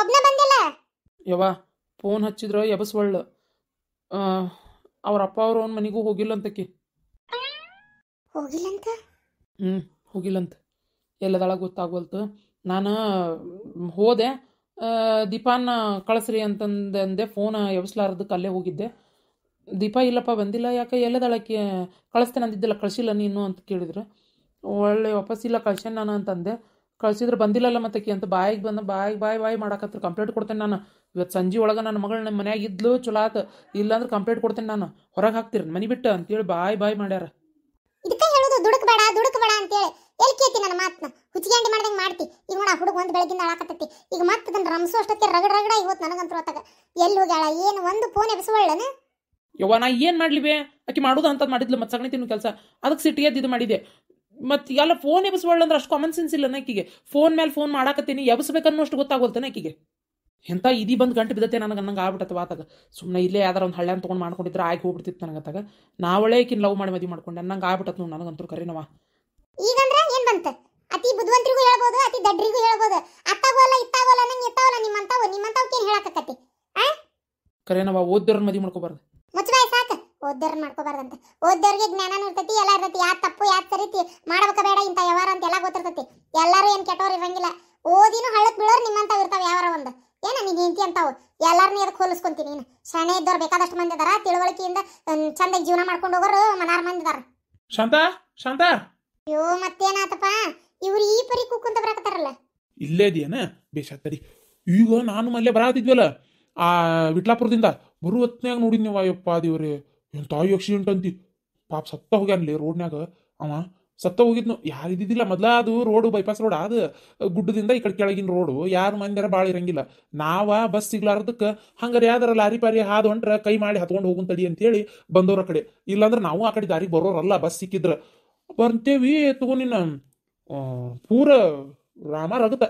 ಒಬ್ನೇ ಬಂದಿಲ್ಲ ಯವ್ವ ಫೋನ್ ಹಚ್ಚಿದ್ರ ಎಬಸ್ವಳ್ಳ ಅವ್ರ ಅಪ್ಪ ಅವ್ರ ಅವನ ಮನೆಗೂ ಹೋಗಿಲ್ಲ ಅಂತ ಹೋಗಿಲ್ಲಂತ ಹ್ಞೂ ಹೋಗಿಲ್ಲಂತ ಎಲ್ಲದಳ ಗೊತ್ತಾಗವಲ್ತು ನಾನು ಹೋದೆ ದೀಪಾನ ಕಳಿಸ್ರಿ ಅಂತಂದೆ ಫೋನ್ ಎಬ್ಸ್ಲಾರ್ದಕ್ಕೆ ಅಲ್ಲೇ ಹೋಗಿದ್ದೆ ದೀಪ ಇಲ್ಲಪ್ಪ ಬಂದಿಲ್ಲ ಯಾಕೆ ಎಲ್ಲದಳಕ್ಕೆ ಕಳಿಸ್ತೇನೆ ಅಂದಿದ್ದಿಲ್ಲ ಕಳಿಸಿಲ್ಲ ನೀನು ಅಂತ ಕೇಳಿದ್ರು ಒಳ್ಳೆ ವಾಪಸ್ ಇಲ್ಲ ಕಳ್ಸೇನೆ ನಾನು ಅಂತಂದೆ ಕಳ್ಸಿದ್ರು ಬಂದಿಲ್ಲಲ್ಲ ಮತ್ತಕಿ ಅಂತ ಬಾಯಿಗೆ ಬಂದ ಬಾಯಿಗೆ ಬಾಯಿ ಬಾಯಿ ಮಾಡಾಕತ್ರ ಕಂಪ್ಲೇಂಟ್ ಕೊಡ್ತೇನೆ ನಾನು ಇವತ್ತು ಸಂಜೆ ಒಳಗೆ ನನ್ನ ಮಗಳು ನಮ್ಮ ಮನ್ಯಾಗ ಇದ್ಲು ಚಲೋ ಆತ ಇಲ್ಲಾಂದ್ರೆ ಕಂಪ್ಲೇಂಟ್ ಕೊಡ್ತೇನೆ ನಾನು ಹೊರಗೆ ಹಾಕ್ತೀರಿ ಮನೆ ಬಿಟ್ಟು ಅಂತೇಳಿ ಬಾಯಿ ಬಾಯಿ ಮಾಡ್ಯಾರ ಇದಕ್ಕೆ ಹೇಳೋದು ದುಡುಕ್ ಬೇಡ ದುಡುಕ್ ಬೇಡ ಅಂತೇಳಿ ಎಲ್ಲಿ ಕೇಳ್ತಿ ನನ್ನ ಮಾತನ್ನ ಹುಚ್ಚಿಗೆಂಡಿ ಮಾಡ್ದಂಗೆ ಮಾಡ್ತಿ ಈಗ ನೋಡ ಹುಡುಗ ಒಂದು ಬೆಳಗಿಂದ ಅಳಾಕತ್ತೈತಿ ಈಗ ಮತ್ತೆ ಅದನ್ನ ರಮಸು ಅಷ್ಟೊತ್ತಿಗೆ ರಗಡ ರಗಡ ಇವತ್ತು ನನಗಂತೂ ಅತ್ತಾಗ ಎಲ್ಲಿ ಹೋಗ್ಯಾಳ ಏನು ಒಂದು ಫೋನ್ ಎಬ್ಸುವಳ್ಳನ ಯವ್ವ ನಾ ಏನು ಮಾಡ್ಲಿ ಬೇ ಆಕೆ ಮಾಡೋದು ಅಂತ ಮಾಡಿದ್ಲು ಮತ್ತೆ ಸಗಣಿ ತಿನ್ನು ಕೆಲಸ ಅದಕ್ಕೆ ಸಿಟ್ಟಿಗೆ ಇದು ಮಾಡಿದೆ ಮತ್ತೆ ಎಲ್ಲ ಫೋನ್ ಎಬ್ಸ್ಬಾರ್ದು ಅಂದ್ರೆ ಅಷ್ಟು ಕಾಮನ್ ಸೆನ್ಸ್ ಇಲ್ಲ ನಾಕಿಗೆ ಫೋನ್ ಮೇಲೆ ಫೋನ್ ಮಾಡಾಕತ್ತೀನಿ ಎಬ್ಸ್ಬೇಕನ್ನೋ ಅಷ್ಟು ಗೊತ್ತಾಗೋಲ್ತಾನೆ ಆಕಿಗೆ ಎಂಥ ಇದಿ ಬಂದು ಗಂಟು ಬಿದ್ದತೆ ನನಗೆ ನಂಗೆ ಆಗ್ಬಿಟ್ಟತ್ತು ಆತಾಗ ಸುಮ್ಮನೆ ಇಲ್ಲೇ ಯಾವ್ದಾರ ಒಂದು ಹಳ್ಳ್ಯಾನ ತೊಗೊಂಡು ಮಾಡ್ಕೊಂಡಿದ್ರೆ ಆಗಿ ಹೋಗ್ಬಿಡ್ತಿತ್ತು ನನಗೆ ಆತಾಗ ನಾ ಒಳ್ಳೆ ಲವ್ ಮಾಡಿ ಮದಿ ಮಾಡ್ಕೊಂಡೆ ನಂಗೆ ಆಗ್ಬಿಟ್ಟತ್ ನೋಡಿ ನನಗಂತೂ ಕರೆನವ ಈಗಂದ್ರೆ ಏನು ಬಂತು ಅತಿ ಬುದ್ಧಿವಂತರಿಗೂ ಹೇಳ್ಬೋದು ಅತಿ ದಡ್ರಿಗೂ ಹೇಳ್ಬೋದು ಅತ್ತಾಗೋಲ್ಲ ಇತ್ತಾಗೋಲ್ಲ ನಂಗೆ ಇತ್ತಾಗೋಲ್ಲ ನಿಮ್ಮಂತಾವ ನಿಮ್ಮಂತಾವಕ್ಕೆ ಹೇಳಕತ್ತತಿ ಕರೆನವ ಓದ್ದೋರನ್ನ ಮದಿ ಮಾಡ್ಕೋಬಾರ್ದು ಓದ್ದವ್ರ ಮಾಡ್ಕೋಬಾರ್ದಂತೆ ಓದ್ದವ್ರಿಗೆ ಜ್ಞಾನನೂ ಇರ್ತೈತಿ ಎಲ್ಲ ಇರ್ತೈತಿ ಯಾರು ತಪ್ಪು ಯಾರು ಸರಿತಿ ಮಾಡ್ಬೇಕ ಬೇಡ ಇಂಥ ವ್ಯವಹಾರ ಅಂತ ಎಲ್ಲ ಗೊತ್ತಿರ್ತೈತಿ ಎಲ್ಲರೂ ಏನು ಕೆಟ್ಟವ್ರು ಇರಂಗಿಲ್ಲ ಓದಿನೂ ಹಳಕ್ ಬೀಳೋರು ನಿಮ್ಮಂತ ಇರ್ತಾವೆ ಯಾವಾರ ಒಂದು ಏನ ನೀನು ಹೆಂಡತಿ ಅಂತಾವು ಎಲ್ಲಾರನ್ನೂ ಅದಕ್ಕೆ ಹೋಲಿಸ್ಕೊಂತೀನಿ ನೀನು ಶಾಣೆ ಇದ್ದವ್ರು ಬೇಕಾದಷ್ಟು ಮಂದಿ ಅದಾರ ತಿಳುವಳಿಕೆಯಿಂದ ಚಂದಾಗಿ ಜೀವನ ಮಾಡ್ಕೊಂಡು ಹೋಗೋರು ಮನಾರ್ ಮಂದಿ ಅದಾರ ಶಾಂತ ಶಾಂತ ಅಯ್ಯೋ ಮತ್ತೇನಾತಪ್ಪ ಇವ್ರು ಈ ಪರಿ ಕುಕ್ಕಂತ ಬರಾಕತ್ತಾರಲ್ಲ ಇಲ್ಲೇ ಇದೆಯೇನ ಬೇಷಾತರಿ ಈಗ ನಾನು ಮಲ್ಲೇ ಬರಾತಿದ್ವಲ್ಲ ಆ ವಿಟ್ಲಾಪುರದಿಂದ ಬರುವ ಹೊತ್ನ್ಯಾಗ ನೋಡಿದ್ನಿವ ಅಯ್ಯಪ್ಪ ನಿನ್ನ ತಾಯಿ ಆಕ್ಸಿಡೆಂಟ್ ಅಂತಿ ಪಾಪ ಸತ್ತ ಹೋಗ್ಯಾನಲ್ಲಿ ರೋಡ್ನಾಗ ಅವ ಸತ್ತ ಹೋಗಿದ್ನು ಯಾರು ಇದ್ದಿದ್ದಿಲ್ಲ ಮೊದಲ ಅದು ರೋಡು ಬೈಪಾಸ್ ರೋಡ್ ಅದು ಗುಡ್ಡದಿಂದ ಈ ಕಡೆ ಕೆಳಗಿನ ರೋಡು ಯಾರು ಮಂದಿರ ಭಾಳ ಇರಂಗಿಲ್ಲ ನಾವ ಬಸ್ ಸಿಗ್ಲಾರ್ದಕ್ಕೆ ಹಂಗಾರೆ ಯಾವ್ದಾರ ಲಾರಿ ಪಾರಿ ಹಾದು ಹೊಂಟ್ರೆ ಕೈ ಮಾಡಿ ಹತ್ಕೊಂಡು ಹೋಗುನ್ ತಡಿ ಅಂತೇಳಿ ಬಂದವ್ರ ಕಡೆ ಇಲ್ಲಾಂದ್ರೆ ನಾವು ಆ ಕಡೆ ದಾರಿಗೆ ಬರೋರಲ್ಲ ಬಸ್ ಸಿಕ್ಕಿದ್ರೆ ಬರ್ತೇವಿ ತಗೋ ನಿನ್ನ ಪೂರ ರಾಮ ರಗತ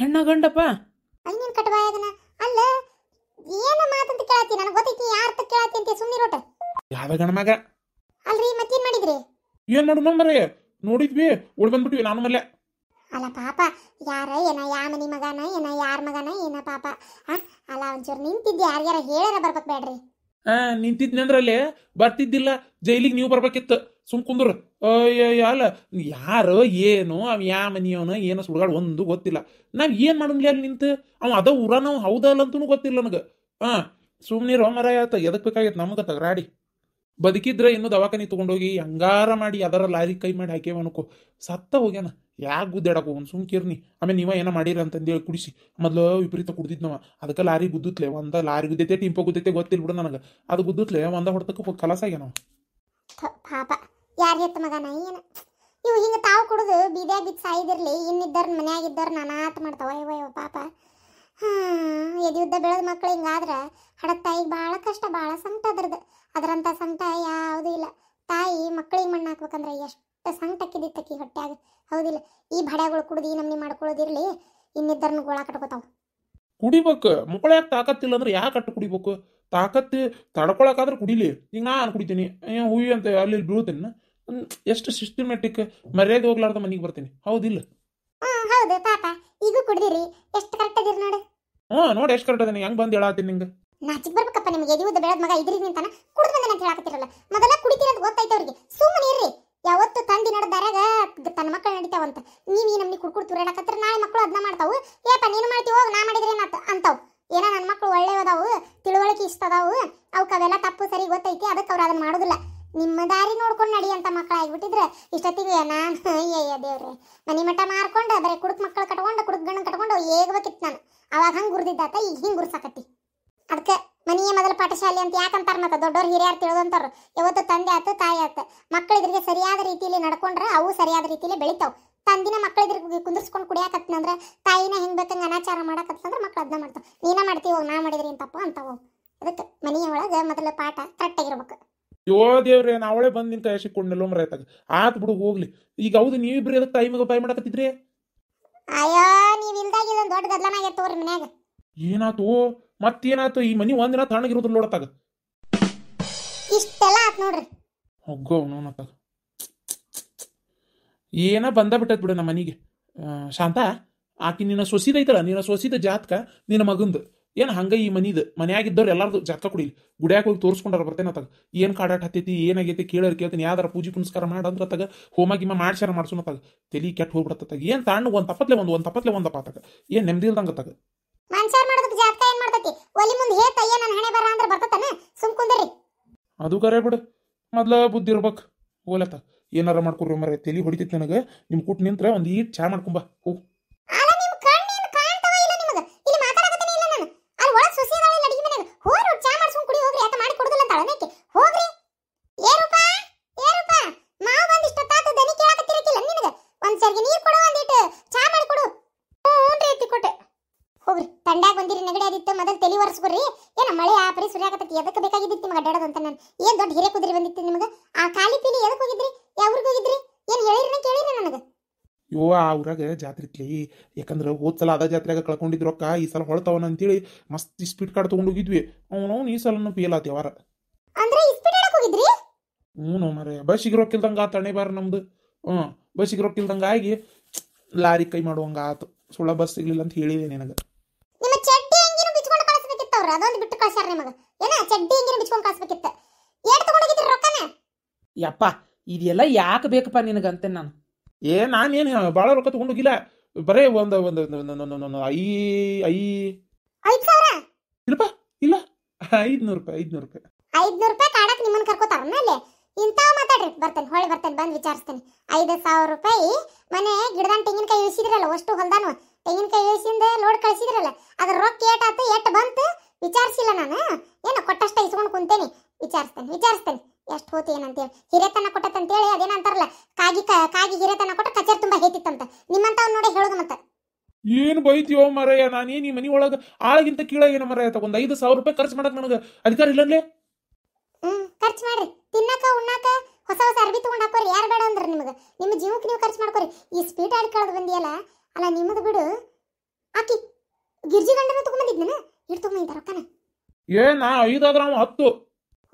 ಹೆಣ್ಣ ಗಂಡಪ್ಪ ಅಲ್ಲ ಏನು ಮಾತಂತ ಕೇಳತ್ತಿ ನನಗೆ ಗೊತ್ತೈತಿ ಯಾರ್ತ ಕೇಳತ್ತಿ ಅಂತ ಸುಮ್ಮನೆ ರೋಟ ಯಾವ ಗಣಮಗ ಅಲ್ರಿ ಅಲ್ರಿ ಮತ್ತೇನ್ ಮಾಡಿದ್ರಿ ಏನ್ ಮಾಡು ಮಮ್ಮರೇ ನೋಡಿದ್ವಿ ಉಳ್ ನಾನು ಮಲ್ಲೆ ಅಲ್ಲ ಪಾಪ ಯಾರ ಏನ ಯಾ ಮನಿ ಮಗನ ಏನ ಯಾರ ಮಗನ ಏನ ಪಾಪ ಆ ಅಲ್ಲ ಒಂಚೂರು ನಿಂತಿದ್ದೆ ಯಾರ್ಯಾರ ಹೇಳಾರ ಬರ್ಬೇಕು ಬೇಡ್ರಿ ಆ ನಿಂತಿದ್ನಂದ್ರಲ್ಲಿ ಬರ್ತಿದ್ದಿಲ್ಲ ಜೈಲಿಗೆ ನೀವು ಬರ್ಬೇಕಿತ್ತು ಸುಮ್ ಕುಂದ್ರ ಅಲ್ಲ ಯಾರು ಏನು ಅವ ಯಾ ಮನಿಯವನ ಏನೋ ಸುಳ್ಗಾಡ್ ಒಂದು ಗೊತ್ತಿಲ್ಲ ನಾವ್ ಏನ್ ಮಾಡಂಗ್ಲಿ ಅಲ್ಲಿ ನಿಂತು ಅವ ಅದ ಊರ ನಾವು ಹೌದಲ್ಲ ಅಂತೂ ಗೊತ್ತಿಲ್ಲ ನನಗೆ ಹಾ ಸುಮ್ನಿರೋ ಮರ ಆಯ್ತ ಎದಕ್ ಬೇಕಾಗಿತ್ತು ನಮ್ಗೆ ತಗರಾಡಿ ಬದುಕಿದ್ರೆ ಇನ್ನು ದವಾಖಾನೆ ತೊಗೊಂಡೋಗಿ ಹಂಗಾರ ಮಾಡಿ ಅದರ ಲಾರಿ ಕೈ ಮಾಡಿ ಹಾಕೇವ ಅನ್ಕೋ ಸತ್ತ ಹೋಗ್ಯಾನ ಯಾಕೆ ಗುದ್ದಾಡಕೋ ಒಂದು ಸುಮ್ ಕಿರ್ನಿ ಆಮೇಲೆ ನೀವ ಏನೋ ಮಾಡಿರ ಅಂತಂದೇಳಿ ಕುಡಿಸಿ ಮೊದಲು ವಿಪರೀತ ಕುಡ್ದಿದ್ನವ ಅದಕ್ಕೆ ಲಾರಿ ಗುದ್ದುತ್ಲೆ ಒಂದ ಲಾರಿ ಗುದ್ದೈತೆ ಟಿಂಪ ಗುದ್ದೈತೆ ಗೊತ್ತಿಲ್ಲ ಬಿಡು ನನಗೆ ಅದು ಗುದ್ದುತ್ಲೆ ಒಂದ ಹೊಡೆದಕ್ಕೆ ಕಲಸ ಆಗ್ಯಾನ ಪಾಪ ಯಾರು ಹೆತ್ತ ಮಗನ ಏನು ಇವು ಹಿಂಗ ತಾವು ಕುಡಿದು ಬೀದ್ಯಾಗ ಬಿದ್ದು ಸಾಯಿದಿರ್ಲಿ ಇನ್ನಿದ್ದವ್ರ ಮನ್ಯಾಗಿದ್ದವ್ರ ನಾನಾತ್ ಮಾಡ್ತಾವ ಪಾಪ ಯುದ್ಧ ಬೆಳೆದ ಮಕ್ಕಳು ಹಿಂಗಾದ್ರೆ ಹಡ ತಾಯಿಗೆ ಭಾಳ ಕಷ್ಟ ಭಾಳ ಸಂಕಟ ಅದ್ರದ್ದು ಅದರಂಥ ಸಂಕಟ ಯಾವುದೂ ಇಲ್ಲ ತಾಯಿ ಮಕ್ಕಳಿಗೆ ಮಣ್ಣು ಹಾಕ್ಬೇಕಂದ್ರೆ ಎಷ್ಟು ಸಂಕಟಕ್ಕಿದ್ದಿತ್ತಕ್ಕಿ ಹೊಟ್ಟೆಯಾಗ ಹೌದಿಲ್ಲ ಈ ಭಡ್ಯಾಗಳು ಕುಡಿದು ಈ ನಮ್ಮನೆ ಮಾಡ್ಕೊಳ್ಳೋದಿರಲಿ ಇನ್ನಿದ್ದರನ್ನು ಗೋಳ ಕಟ್ಕೋತಾವ ಕುಡಿಬೇಕು ಮಕ್ಕಳು ಯಾಕೆ ತಾಕತ್ತಿಲ್ಲ ಅಂದ್ರೆ ಯಾಕೆ ಕಟ್ಟು ಕುಡಿಬೇಕು ತಾಕತ್ತು ತಡ್ಕೊಳಕಾದ್ರೆ ಕುಡಿಲಿ ಈಗ ನಾನು ಕುಡಿತೀನಿ ಹುಯಿ ಅಂತ ಅಲ್ಲಿ ಬೀಳ್ತೀನಿ ಎಷ್ಟು ಸಿಸ್ಟಮ್ಯಾಟಿಕ್ ಮರ್ಯಾದೆ ಹೋಗ್ಲಾರ್ದ ಮನೆಗೆ ಬರ್ತೀನಿ ಹೌದಿಲ್ಲ ಹೌದು ಪಾಪ ಈಗ ಕುಡಿದಿರಿ ಎಷ್ಟು ಕರೆಕ್ಟ್ ಅದಿರಿ ನೋಡಿ ಹ್ಞೂ ನೋಡಿ ಎಷ್ಟು ಕರೆಕ್ಟ್ ಅದೀನಿ ಹೆಂಗೆ ಬಂದು ಹೇಳತ್ತೀನಿ ನಿಂಗೆ ನಾಚಿಕ್ ಬರ್ಬೇಕಪ್ಪ ನಿಮಗೆ ಎದಿ ಉದ್ದ ಬೆಳೆದ ಮಗ ಇದ್ರಿ ನಿಂತಾನ ಕುಡಿದು ಬಂದ ಅಂತ ಹೇಳಕತ್ತಿರಲ್ಲ ಮೊದಲ ಕುಡಿತಿರೋದು ಗೊತ್ತೈತೆ ಅವ್ರಿಗೆ ಸುಮ್ಮನೆ ಇರ್ರಿ ಯಾವತ್ತು ತಂದಿ ನಡೆದಾರಾಗ ತನ್ನ ಮಕ್ಕಳು ನಡಿತಾವಂತ ನೀವು ಈ ನಮ್ಗೆ ಕುಡ್ಕುಡ್ ತುರಾಡಕತ್ರ ನಾಳೆ ಮಕ್ಕಳು ಅದ್ನ ಮಾಡ್ತಾವು ಏಪ್ಪ ನೀನು ಮಾಡ್ತೀವೋ ನಾ ಮಾಡಿದ್ರೆ ಅಂತಾವ್ ಏನೋ ನನ್ನ ಮಕ್ಕಳು ಒಳ್ಳೆಯದಾವು ತಿಳುವಳಿಕೆ ಇಷ್ಟ ಅದಾವು ಅವಕ್ಕೆ ಅವೆಲ್ಲ ತಪ್ಪು ಸರಿ ಗೊತ್ತೈತಿ ಅದಕ್ಕೆ ಅವ್ರು ಅದನ್ನ ಮಾಡೋದಿಲ್ಲ ನಿಮ್ಮ ದಾರಿ ನೋಡ್ಕೊಂಡು ನಡಿ ಅಂತ ಮಕ್ಕಳಾಗ್ಬಿಟ್ಟಿದ್ರೆ ಇಷ್ಟೊತ್ತಿಗೆ ನಾನು ಅಯ್ಯ ದೇವ್ರೆ ಮನೆ ಮಠ ಮಾರ್ಕೊಂಡು ಬರೀ ಕುಡುಕ್ ಮಕ್ಕಳು ಕಟ್ಕೊಂಡು ಕುಡುಕ್ ಗಣ್ಣ ಕಟ್ಕೊಂಡು ಏಗ್ಬೇಕಿತ್ತು ನಾನು ಅವಾಗ ಹಂಗೆ ಗುರ್ದಿದ್ದಾತ ಈಗ ಹಿಂಗೆ ಗುರ್ಸಾಕತ್ತಿ ಅದಕ್ಕೆ ಮನೆಯ ಮೊದಲ ಪಾಠಶಾಲೆ ಅಂತ ಯಾಕಂತಾರ ಮತ್ತೆ ದೊಡ್ಡವ್ರು ಹಿರಿಯರು ತಿಳಿದಂತಾರ ಯಾವತ್ತು ತಂದೆ ಆತು ತಾಯಿ ಮಕ್ಕಳು ಮಕ್ಕಳಿದ್ರಿಗೆ ಸರಿಯಾದ ರೀತಿಯಲ್ಲಿ ನಡ್ಕೊಂಡ್ರೆ ಅವು ಸರಿಯಾದ ರೀತಿಯಲ್ಲಿ ಬೆಳಿತಾವ್ ತಂದಿನ ಮಕ್ಕಳಿದ್ರಿಗೆ ಕುಂದಿರ್ಸ್ಕೊಂಡು ಕುಡಿಯಾಕತ್ತಂದ್ರೆ ತಾಯಿನ ಹೆಂಗ್ ಬೇಕಂಗ್ ಅನಾಚಾರ ಮಾಡಾಕತ್ತಂದ್ರೆ ಮಕ್ಳು ಅದನ್ನ ಮಾಡ್ತಾವ ನೀನ ಮಾಡ್ತೀವಿ ನಾ ಮಾಡಿದ್ರಿ ಅಂತಪ್ಪ ಅಂತಾವ ಅದಕ್ಕೆ ಮನೆಯ ಮೊದಲ ಪಾಠ ಕರೆಕ್ಟಾಗಿರ್ಬೇಕು ಯೋ ದೇವ್ರೆ ನಾವಳೆ ಅವಳೆ ಬಂದು ನಿನ್ ಕೈ ಸಿಕ್ಕೊಂಡಲ್ಲೋ ಆತ್ ಬಿಡು ಹೋಗ್ಲಿ ಈಗ ಹೌದು ನೀವಿಬ್ರು ಎದಕ್ಕೆ ಟೈಮಿಗೆ ಬಾಯ್ ಮಾಡಕತ್ತಿದ್ರಿ ಅಯ್ಯೋ ಏನಾತು ಮತ್ತೇನಾತು ಈ ಮನಿ ಒಂದಿನ ದಿನ ನೋಡತ್ತಾಗ ಇಷ್ಟೆಲ್ಲ ಆತ್ ನೋಡ್ರಿ ಹೋಗೋ ಏನ ಬಂದ ಬಿಟ್ಟದ್ ಬಿಡು ನಮ್ಮ ಮನಿಗೆ ಶಾಂತ ಆಕಿ ನಿನ್ನ ಸೊಸಿದೈತಲ್ಲ ನಿನ್ನ ಸೊಸಿದ ಜಾತ್ಕ ನಿನ್ನ ಮಗಂದು ಏನು ಹಂಗೆ ಈ ಮನಿದು ಇದ್ದವ್ರು ಎಲ್ಲಾರ್ದು ಜಾತಕ ಕುಡಿಲಿ ಗುಡ್ಯಾಗ ಹೋಗಿ ತೋರಿಸ್ಕೊಂಡಾರ ಬರ್ತೇನೆ ಅತಗ ಏನು ಕಾಡಾಟ ಹತ್ತೈತಿ ಏನಾಗೈತಿ ಕೇಳರ್ ಕೇಳ್ತೀನಿ ಯಾವ್ದಾರ ಪೂಜೆ ಪುನಸ್ಕಾರ ಮಾಡಂದ್ರೆ ಅತ್ತಾಗ ಹೋಮ ಗಿಮ ಮಾಡ್ಸ್ಯಾರ ಮಾಡ್ಸೋಣ ತಗ ತಲಿ ಕೆಟ್ಟ ಹೋಗ್ಬಿಡತ್ತಾಗ ಏನು ತಾಣ ಒಂದು ತಪ್ಪತ್ಲೆ ಒಂದು ಒಂದು ತಪ್ಪತ್ಲೆ ಒಂದಪ್ಪ ಅತ್ತಾಗ ಏನು ನೆಮ್ಮದಿ ಇಲ್ದಂಗೆ ಅತ್ತಾಗ ಮನ್ಸಾರ್ ಮಾಡೋದಕ್ಕೆ ಜಾತಕ ಏನು ಒಲಿ ಮುಂದೆ ತಯ್ಯ ನನ್ನ ಹಣೆ ಬರ ಅಂದ್ರೆ ಬರ್ತತನ ಸುಮ್ ಕುಂದಿರಿ ಅದು ಕರೆ ಬಿಡು ಮೊದ್ಲ ಬುದ್ಧಿ ಇರ್ಬೇಕು ಓಲತ್ತ ಏನಾರ ಮಾಡ್ಕೊಡ್ರಿ ಮರ ತಲಿ ಹೊಡಿತೈತಿ ನನಗೆ ನಿಮ್ಮ ಕೂಟ್ ನಿಂತ್ರ ಒಂದು ಈಟ್ ಚಾ ಮಾಡ್ಕೊಂಬ ಹೋಗು ತಂಡಾಗ ಬಂದಿರಿ ನೆಗಡಿ ಆದಿತ್ತು ಮೊದಲು ತಲೆ ಒರೆಸ್ಕೊರಿ ಏನ ಮಳೆ ಆ ಪರಿ ಸುರಿಯಾಕತ್ತೈತಿ ಎದಕ್ಕೆ ಬೇಕಾಗಿದ್ದಿತ್ತು ನಿಮ್ಗೆ ಅಡ್ಡಾಡೋದು ಅಂತ ನಾನು ಏನು ದೊಡ್ಡ ಹಿರೇ ಕುದುರೆ ಬಂದಿತ್ತು ನಿಮಗೆ ಆ ಖಾಲಿ ಪೀಲಿ ಎದಕ್ಕೆ ಹೋಗಿದ್ರಿ ಊರಿಗೆ ಹೋಗಿದ್ರಿ ಏನು ಹೇಳಿರಿನ ಕೇಳಿರಿ ನನಗೆ ಯೋ ಆ ಊರಾಗ ಜಾತ್ರೆ ಯಾಕಂದ್ರೆ ಹೋದ ಸಲ ಅದ ಜಾತ್ರೆಯಾಗ ಕಳ್ಕೊಂಡಿದ್ದು ರೊಕ್ಕ ಈ ಸಲ ಹೊಳ್ತಾವನ ಅಂತೇಳಿ ಮಸ್ತ್ ಸ್ಪೀಡ್ ಕಾರ್ಡ್ ತಗೊಂಡು ಹೋಗಿದ್ವಿ ಅವನು ಈ ಸಲನು ಫೇಲ್ ಆತಿ ಅವರ ಅಂದ್ರೆ ಸ್ಪೀಡ್ ಹೋಗಿದ್ರಿ ಹ್ಞೂ ಮರೆ ಬಸ್ಸಿಗೆ ರೊಕ್ಕಿಲ್ದಂಗ ಇಲ್ದಂಗ ಅಣೆ ಬಾರ ನಮ್ದು ಹ್ಞೂ ಬಸ್ಸಿಗೆ ರೊಕ್ಕ ಆಗಿ ಲಾರಿ ಕೈ ಮಾಡುವಂಗ ಆತು ಸುಳ್ಳ ಬಸ್ ಸಿಗ್ಲಿಲ್ಲ ಅಂತ ಹೇಳಿದೆ ನಿನಗೆ ಅದೊಂದು ಬಿಟ್ಟು ಕಳ್ಸ್ಯಾರ ನಿಮಗ ಏನ ಚಡ್ಡಿ ಹಿಂಗಿನ ಬಿಚ್ಕೊಂಡ್ ಕಳ್ಸ್ಬೇಕಿತ್ತ ಏನ್ ತಗೊಂಡೋಗಿದ್ರಿ ರೊಕ್ಕನ ಯಪ್ಪ ಇದೆಲ್ಲ ಯಾಕೆ ಬೇಕಪ್ಪ ನಿನಗಂತೆ ನಾನು ಏ ನಾನೇನು ಭಾಳ ರೊಕ್ಕ ತಗೊಂಡೋಗಿಲ್ಲ ಬರೇ ಒಂದು ಒಂದು ಐ ಐ ಐದ್ ಸಾವಿರ ಇಲ್ಲಪ್ಪ ಇಲ್ಲ ಐದ್ನೂರು ರೂಪಾಯಿ ಐದ್ನೂರು ರೂಪಾಯಿ ಐದ್ನೂರು ರೂಪಾಯಿ ಕಾಡಕ್ ನಿಮ್ಮನ್ನ ಕರ್ಕೋತಾರ ಮೇಲೆ ಇಂತ ಮಾತಾಡ್ರಿ ಬರ್ತೇನೆ ಹೊಳೆ ಬರ್ತೇನೆ ಬಂದು ವಿಚಾರಿಸ್ತೇನೆ ಐದು ಸಾವಿರ ರೂಪಾಯಿ ಮನೆ ಗಿಡದಾನ್ ತೆಂಗಿನಕಾಯಿ ಇಳಿಸಿದ್ರಲ್ಲ ಅಷ್ಟು ಹೊಲ್ದಾನು ತೆಂಗಿನಕಾಯಿ ಇಳಿಸಿಂದ ಲೋಡ್ ಕಳಿಸಿದ್ರಲ್ಲ ಅದ್ರ ರೊಕ್ಕ ಏಟಾತು ಎಟ್ ಬಂತು ವಿಚಾರಿಸಿಲ್ಲ ನಾನು ಏನು ಕೊಟ್ಟಷ್ಟ ಇಸ್ಕೊಂಡು ಕುಂತೇನಿ ವಿಚಾರಿಸ್ತೇನೆ ವಿಚಾರಿಸ್ತೇನೆ ಎಷ್ಟು ಹೋತು ಏನಂತೇಳಿ ಹಿರೇತನ ಕೊಟ್ಟತ್ತಂತೇಳಿ ಅದೇನ ಅಂತಾರಲ್ಲ ಕಾಗಿ ಕಾಗಿ ಹಿರೇತನ ಕೊಟ್ಟ ಕಚೇರಿ ತುಂಬಾ ಹೇತಿತ್ತಂತ ನಿಮ್ಮಂತವ್ ನೋಡಿ ಹೇಳೋದು ಮತ್ತೆ ಏನು ಬೈತೀಯೋ ಮರಯ್ಯ ನಾನೇನು ಈ ಮನೆ ಒಳಗ ಆಳಗಿಂತ ಕೀಳಾಗ ಏನ ಮರಯ್ಯ ಒಂದು ಐದು ಸಾವಿರ ರೂಪಾಯಿ ಖರ್ಚು ಮಾಡಕ್ ನನಗೆ ಅಧಿಕಾರ ಇಲ್ಲಲ್ಲ ಹ್ಮ್ ಖರ್ಚು ಮಾಡ್ರಿ ತಿನ್ನಕ ಉಣ್ಣಾಕ ಹೊಸ ಹೊಸ ಅರ್ಬಿ ತಗೊಂಡ್ ಹಾಕೋರಿ ಯಾರು ಬೇಡ ಅಂದ್ರೆ ನಿಮಗೆ ನಿಮ್ಮ ಜೀವಕ್ಕೆ ನೀವು ಖರ್ಚು ಮಾಡ್ಕೋರಿ ಈ ಸ್ಪೀಡ್ ಆಡ್ ಬಂದಿಯಲ್ಲ ಅಲ್ಲ ನಿಮ್ಮದು ಬಿಡು ಆಕಿ ಗಿರ್ಜಿ ಗಂಡನ ನಾನು ಇಡ್ತಮ್ಮ ಇಂತ ರೊಕ್ಕನ ಏನ ಐದಾದ್ರ ಅವ ಹತ್ತು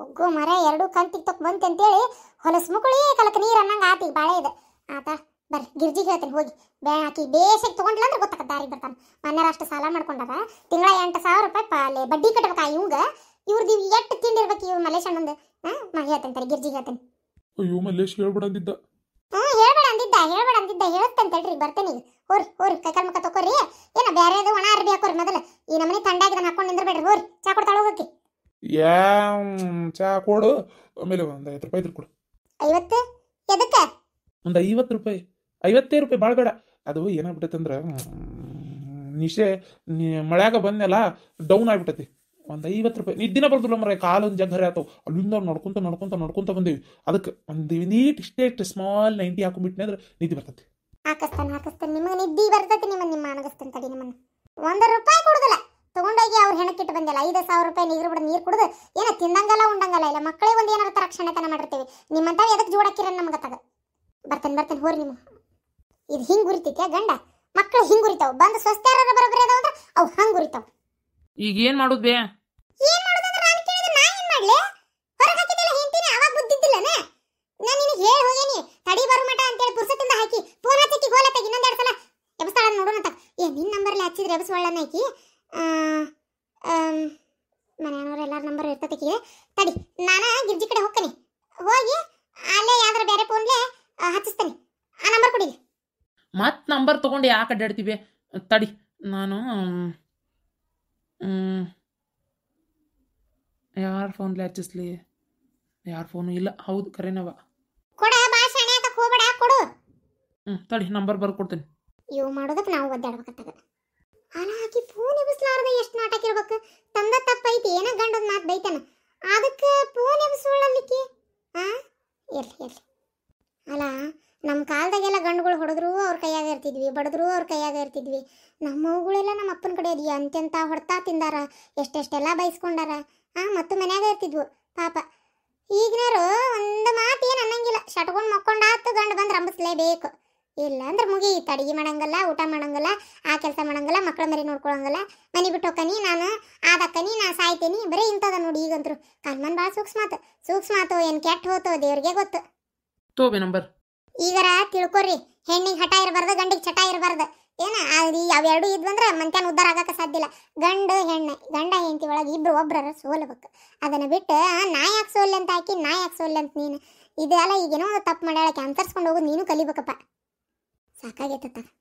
ಹೋಗೋ ಮರ ಎರಡು ಕಂತಿಗೆ ತಕ್ ಅಂತ ಹೇಳಿ ಹೊಲಸ್ ಮುಕುಳಿ ಕಲಕ ನೀರು ಅನ್ನಂಗ ಆತಿ ಬಾಳೆ ಇದೆ ಆತ ಬರ್ರಿ ಗಿರ್ಜಿ ಹೇಳ್ತೇನೆ ಹೋಗಿ ಬೇ ಆಕಿ ಬೇಸಾಗಿ ತೊಗೊಂಡಿಲ್ಲ ಅಂದ್ರೆ ಗೊತ್ತಾಗತ್ತೆ ದಾರಿಗೆ ಬರ್ತಾನೆ ಸಾಲ ಮಾಡ್ಕೊಂಡಾಗ ತಿಂಗಳ ಎಂಟು ಸಾವಿರ ರೂಪಾಯಿ ಪಾಲೆ ಬಡ್ಡಿ ಕಟ್ಟಬೇಕಾ ಇವಂಗ ಇವ್ರದ್ದು ಎಷ್ಟು ತಿಂಡಿರ್ಬೇಕು ಇವ್ ಮಲೇಶ್ ಅಣ್ಣಂದು ಹಾಂ ನಾ ಹೇಳ್ತೇನೆ ಗಿರ್ಜಿಗೆ ಹೇಳ್ತೇನೆ ಅಯ್ಯೋ ಮಲ್ಲೇಶ್ ಹೇಳ್ಬಿಡ ಅಂದಿದ್ದ ಹ್ಞೂ ಹೇಳ್ಬೇಡ ಅಂದಿದ್ದ ಯಾ ಚಾ ಕೊಡು ಆಮೇಲೆ ಒಂದು ಐದು ರೂಪಾಯಿ ಕೊಡು ಐವತ್ತು ಎದಕ್ಕೆ ಒಂದು ಐವತ್ತು ರೂಪಾಯಿ ಐವತ್ತೇ ರೂಪಾಯಿ ಭಾಳ ಬೇಡ ಅದು ಅಂದ್ರೆ ನಿಶೆ ಮಳೆಯಾಗ ಬಂದೆಲ್ಲ ಡೌನ್ ಆಗ್ಬಿಟ್ಟೈತಿ ಒಂದು ಐವತ್ತು ರೂಪಾಯಿ ನಿದ್ದಿನ ಬರ್ದಿಲ್ಲ ಮರ ಕಾಲೊಂದು ಜಗ್ಗರೆ ಆತವು ಅಲ್ಲಿಂದ ನಡ್ಕೊಂತ ನೋಡ್ಕೊಂತ ನೋಡ್ಕೊಂತ ಬಂದೇವಿ ಅದಕ್ಕೆ ಒಂದು ನೀಟ್ ಇಷ್ಟೇ ಇಷ್ಟು ಸ್ಮಾಲ್ ನೈಂಟಿ ಹಾಕೊಂಡ್ಬಿಟ್ನೆ ಅಂದ್ರೆ ನಿದ್ದೆ ಬರ್ತೈತಿ ಹಾಕಸ್ತಾನೆ ಹಾಕಸ್ತಾನೆ ನಿಮಗೆ ನಿದ್ದೆ ಬರ್ತೈತಿ ನಿಮ್ಮ ನಿಮ್ಮ ಅನಗಸ್ತಾನೆ ತಡಿ ನಿಮ್ಮನ್ನು ಒಂದು ರೂಪಾಯಿ ಕೊಡುದಿಲ್ಲ ತಗೊಂಡೋಗಿ ಅವ್ರ ಹೆಣಕ್ಕಿಟ್ಟು ಬಂದಿಲ್ಲ ಐದು ಸಾವಿರ ರೂಪಾಯಿ ನೀರು ಬಿಡ ನೀರು ಕುಡಿದು ಏನ ತಿಂದಂಗಲ್ಲ ಉಂಡಂಗಲ್ಲ ಇಲ್ಲ ಮಕ್ಕಳೇ ಒಂದು ಏನಾರ ಮಾಡಿರ್ತೀವಿ ನಿಮ್ಮಂತ ಎದಕ್ಕೆ ಜೋಡಕ್ಕಿರ ನಮ್ಗೆ ತಗ ಬರ್ತೇನೆ ಬರ್ತೇನೆ ಹೋರಿ ನಿಮ್ಮ ಇದು ಹಿಂಗೆ ಗಂಡ ಮಕ್ಕಳು ಹಿಂಗೆ ಬಂದು ಅದಾವ ಅಂದ್ರೆ ಅವು ಹಂಗೆ ಈಗ ಏನು ಮಾಡೋದು ಬೇ ಹಾಕಿ ಫೋನ್ ನೋಡೋಣ ಏ ಹಚ್ಚಿದ್ರೆ ಹಾಕಿ ತಡಿ ನಾನ ಗಿರ್ಜಿ ಕಡೆ ಹೋಗ್ತೀನಿ ಹೋಗಿ ಅಲ್ಲೇ ಯಾವ್ದಾರ ಬೇರೆ ಫೋನ್ಲೆ ಹಚ್ಚಿಸ್ತೇನೆ ಆ ನಂಬರ್ ಕೊಡಿ ಮತ್ ನಂಬರ್ ತಗೊಂಡು ಯಾಕೆ ಅಡ್ಡಾಡ್ತೀವಿ ತಡಿ ನಾನು ಯಾರ ಫೋನ್ಲೆ ಹಚ್ಚಿಸ್ಲಿ ಯಾರ ಫೋನು ಇಲ್ಲ ಹೌದು ಕರೆನವ ಕೊಡ ಭಾಷಣೆ ಅಂತ ಹೋಗಬೇಡ ಕೊಡು ತಡಿ ನಂಬರ್ ಬರ್ಕೊಡ್ತೀನಿ ಇವು ಮಾಡೋದಕ್ಕೆ ನಾವು ಒದ್ದಾಡ್ಬೇಕಾಗ್ತದೆ ಅಲ್ಲ ಫೋನ್ ಎಬ್ಬಿಸ್ಲಾರ್ದೆ ಎಷ್ಟು ನಾಟ ಎಂತೆಂಥ ಹೊಡ್ತಾ ತಿಂದಾರ ಎಷ್ಟೆಷ್ಟೆಲ್ಲ ಬೈಸ್ಕೊಂಡಾರ ಆ ಮತ್ತು ಮನ್ಯಾಗ ಇರ್ತಿದ್ವು ಪಾಪ ಈಗಿನವರು ಒಂದು ಮಾತೇನು ಅನ್ನಂಗಿಲ್ಲ ಶಟ್ಕೊಂಡು ಮಕ್ಕೊಂಡಾತು ಗಂಡು ಬಂದು ರಂಬಿಸ್ಲೇಬೇಕು ಇಲ್ಲ ಅಂದ್ರೆ ಮುಗಿಯಿತು ಅಡುಗೆ ಮಾಡಂಗಲ್ಲ ಊಟ ಮಾಡಂಗಲ್ಲ ಆ ಕೆಲಸ ಮಾಡಂಗಲ್ಲ ಮಕ್ಕಳ ಮರಿ ನೋಡ್ಕೊಳಂಗಲ್ಲ ಮನೆ ಬಿಟ್ಟು ನಾನು ಆದಕ್ಕನಿ ನಾ ಸಾಯ್ತೀನಿ ಬರೀ ಇಂಥದ ನೋಡಿ ಈಗಂತರು ಕಲ್ಮನ್ ಭಾಳ ಸೂಕ್ಷ್ಮಾತು ಸೂಕ್ಷ್ಮಾತು ಏನು ಕೆಟ್ಟ ಹೋತೋ ದೇವ್ರಿಗೆ ಗೊತ್ತು ಈಗರ ತಿಳ್ಕೊರಿ ಹೆಣ್ಣಿಗೆ ಹಠ ಇರಬಾರ್ದು ಗಂಡಿಗೆ ಚಟ ಇರಬಾರ್ದು ಏನ ಅಲ್ಲಿ ಅವೆರಡು ಇದ್ವಂದ್ರೆ ಮಂತ್ಯಾನ ಉದ್ದಾರ ಆಗಕ್ಕೆ ಸಾಧ್ಯ ಇಲ್ಲ ಗಂಡು ಹೆಣ್ಣು ಗಂಡ ಹೆಂಡತಿ ಒಳಗೆ ಇಬ್ರು ಒಬ್ಬರ ಸೋಲ್ಬೇಕು ಅದನ್ನ ಬಿಟ್ಟು ನಾ ಯಾಕೆ ಸೋಲ್ ಅಂತ ಹಾಕಿ ನಾ ಯಾಕೆ ಸೋಲ್ ಅಂತ ನೀನು ಇದೆಲ್ಲ ಈಗೇನೋ ತಪ್ಪು ಮಾಡ್ಯಾಳಕ್ಕೆ ಅಂತರ್ಸ್ಕೊಂಡು ಹೋಗೋದು ನೀನು ಕಲಿಬೇಕಪ್ಪ ಸಾಕಾಗೈತತ್ತ